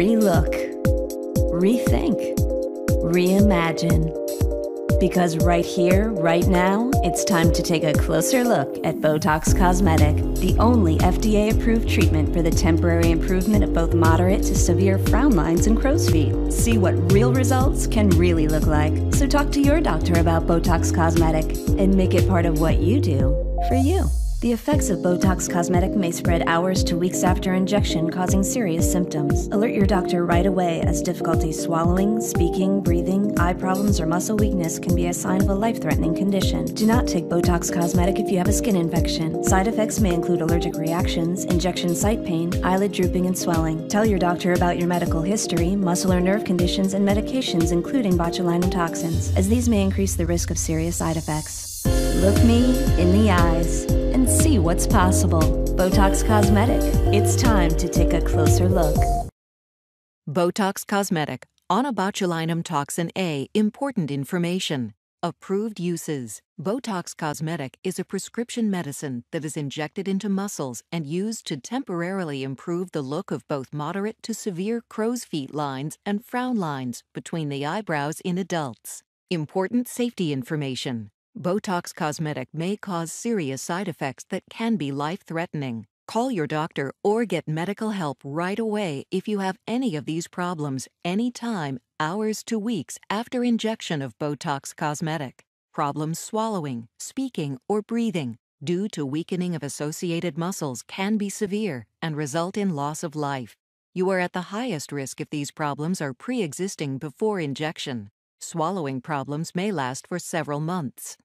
relook, rethink, reimagine. Because right here, right now, it's time to take a closer look at Botox Cosmetic, the only FDA approved treatment for the temporary improvement of both moderate to severe frown lines and crow's feet. See what real results can really look like. So talk to your doctor about Botox Cosmetic and make it part of what you do for you. The effects of Botox Cosmetic may spread hours to weeks after injection, causing serious symptoms. Alert your doctor right away as difficulty swallowing, speaking, breathing, eye problems, or muscle weakness can be a sign of a life threatening condition. Do not take Botox Cosmetic if you have a skin infection. Side effects may include allergic reactions, injection site pain, eyelid drooping, and swelling. Tell your doctor about your medical history, muscle or nerve conditions, and medications, including botulinum toxins, as these may increase the risk of serious side effects. Look me in the eyes let's see what's possible. Botox Cosmetic, it's time to take a closer look. Botox Cosmetic, Onabotulinum Toxin A, important information. Approved uses. Botox Cosmetic is a prescription medicine that is injected into muscles and used to temporarily improve the look of both moderate to severe crow's feet lines and frown lines between the eyebrows in adults. Important safety information. Botox Cosmetic may cause serious side effects that can be life threatening. Call your doctor or get medical help right away if you have any of these problems anytime, hours to weeks after injection of Botox Cosmetic. Problems swallowing, speaking, or breathing due to weakening of associated muscles can be severe and result in loss of life. You are at the highest risk if these problems are pre existing before injection. Swallowing problems may last for several months.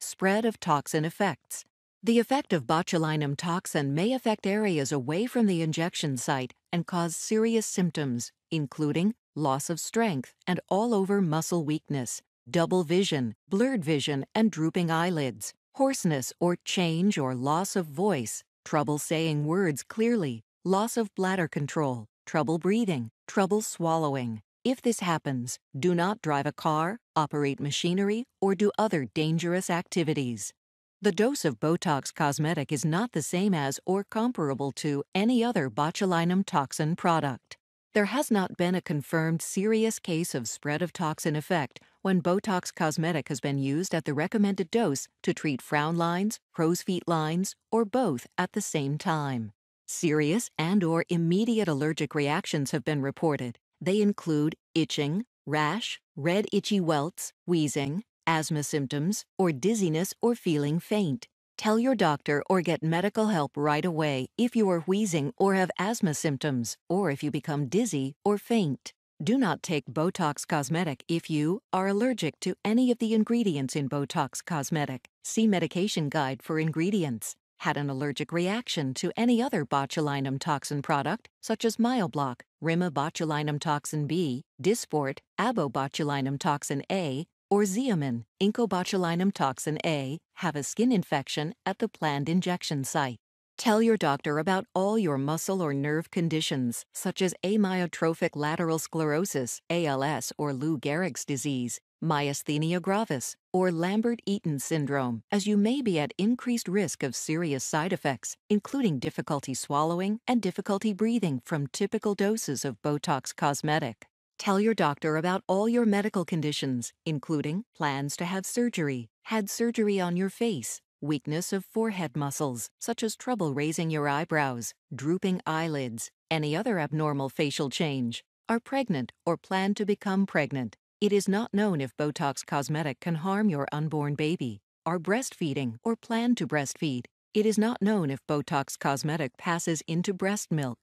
Spread of toxin effects. The effect of botulinum toxin may affect areas away from the injection site and cause serious symptoms, including loss of strength and all over muscle weakness, double vision, blurred vision, and drooping eyelids, hoarseness or change or loss of voice, trouble saying words clearly, loss of bladder control, trouble breathing, trouble swallowing. If this happens, do not drive a car, operate machinery, or do other dangerous activities. The dose of Botox Cosmetic is not the same as or comparable to any other botulinum toxin product. There has not been a confirmed serious case of spread of toxin effect when Botox Cosmetic has been used at the recommended dose to treat frown lines, crow's feet lines, or both at the same time. Serious and or immediate allergic reactions have been reported, they include itching, rash, red itchy welts, wheezing, asthma symptoms, or dizziness or feeling faint. Tell your doctor or get medical help right away if you are wheezing or have asthma symptoms, or if you become dizzy or faint. Do not take Botox Cosmetic if you are allergic to any of the ingredients in Botox Cosmetic. See Medication Guide for ingredients. Had an allergic reaction to any other botulinum toxin product, such as Myoblock, rimabotulinum toxin B, Dysport, abobotulinum toxin A, or zeamin, incobotulinum toxin A, have a skin infection at the planned injection site. Tell your doctor about all your muscle or nerve conditions, such as amyotrophic lateral sclerosis, ALS, or Lou Gehrig's disease, myasthenia gravis, or Lambert-Eaton syndrome, as you may be at increased risk of serious side effects, including difficulty swallowing and difficulty breathing from typical doses of Botox Cosmetic. Tell your doctor about all your medical conditions, including plans to have surgery, had surgery on your face, weakness of forehead muscles, such as trouble raising your eyebrows, drooping eyelids, any other abnormal facial change, are pregnant or plan to become pregnant, it is not known if Botox Cosmetic can harm your unborn baby, are breastfeeding, or plan to breastfeed. It is not known if Botox Cosmetic passes into breast milk.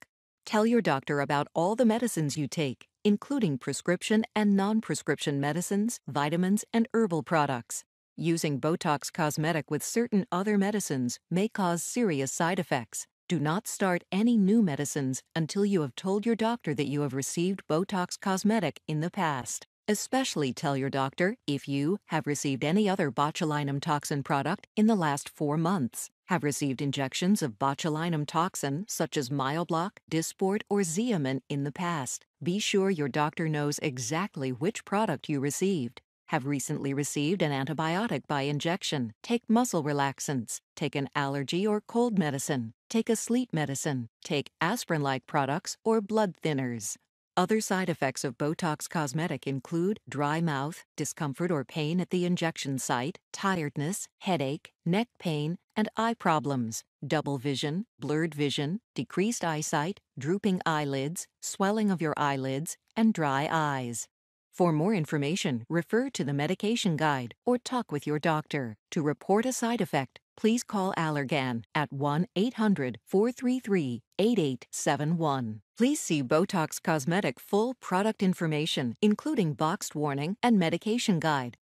Tell your doctor about all the medicines you take, including prescription and non prescription medicines, vitamins, and herbal products. Using Botox Cosmetic with certain other medicines may cause serious side effects. Do not start any new medicines until you have told your doctor that you have received Botox Cosmetic in the past. Especially tell your doctor if you have received any other botulinum toxin product in the last four months, have received injections of botulinum toxin such as Myoblock, Dysport, or Xeomin in the past. Be sure your doctor knows exactly which product you received. Have recently received an antibiotic by injection. Take muscle relaxants. Take an allergy or cold medicine. Take a sleep medicine. Take aspirin like products or blood thinners. Other side effects of Botox Cosmetic include dry mouth, discomfort or pain at the injection site, tiredness, headache, neck pain, and eye problems, double vision, blurred vision, decreased eyesight, drooping eyelids, swelling of your eyelids, and dry eyes. For more information, refer to the medication guide or talk with your doctor. To report a side effect, please call Allergan at 1 800 433 8871. Please see Botox Cosmetic full product information, including boxed warning and medication guide